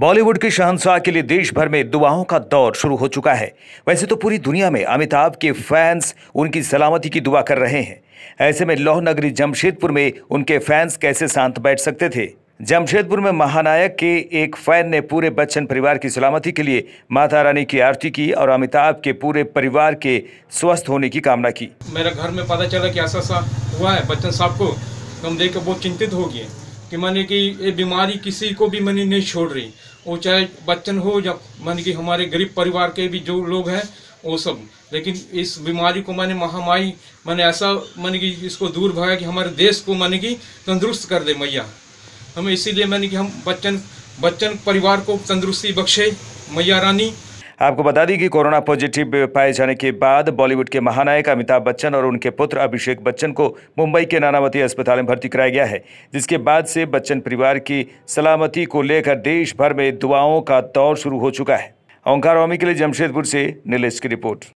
बॉलीवुड के शहनशाह के लिए देश भर में दुआओं का दौर शुरू हो चुका है वैसे तो पूरी दुनिया में अमिताभ के फैंस उनकी सलामती की दुआ कर रहे हैं ऐसे में लौह नगरी जमशेदपुर में उनके फैंस कैसे शांत बैठ सकते थे जमशेदपुर में महानायक के एक फैन ने पूरे बच्चन परिवार की सलामती के लिए माता रानी की आरती की और अमिताभ के पूरे परिवार के स्वस्थ होने की कामना की मेरा घर में पता चला कि ऐसा हुआ है बच्चन साहब को तो हम देख बहुत चिंतित हो गए कि माने कि ये बीमारी किसी को भी मैंने नहीं छोड़ रही वो चाहे बच्चन हो या मान कि हमारे गरीब परिवार के भी जो लोग हैं वो सब लेकिन इस बीमारी को मैंने महामारी मैंने ऐसा माने कि इसको दूर भगा कि हमारे देश को माने कि तंदुरुस्त कर दे मैया हमें इसीलिए मैंने कि हम बच्चन बच्चन परिवार को तंदुरुस्ती बख्शे मैया रानी आपको बता दें कि कोरोना पॉजिटिव पाए जाने के बाद बॉलीवुड के महानायक अमिताभ बच्चन और उनके पुत्र अभिषेक बच्चन को मुंबई के नानावती अस्पताल में भर्ती कराया गया है जिसके बाद से बच्चन परिवार की सलामती को लेकर देश भर में दुआओं का दौर शुरू हो चुका है ओंकार के लिए जमशेदपुर से नीलेश की रिपोर्ट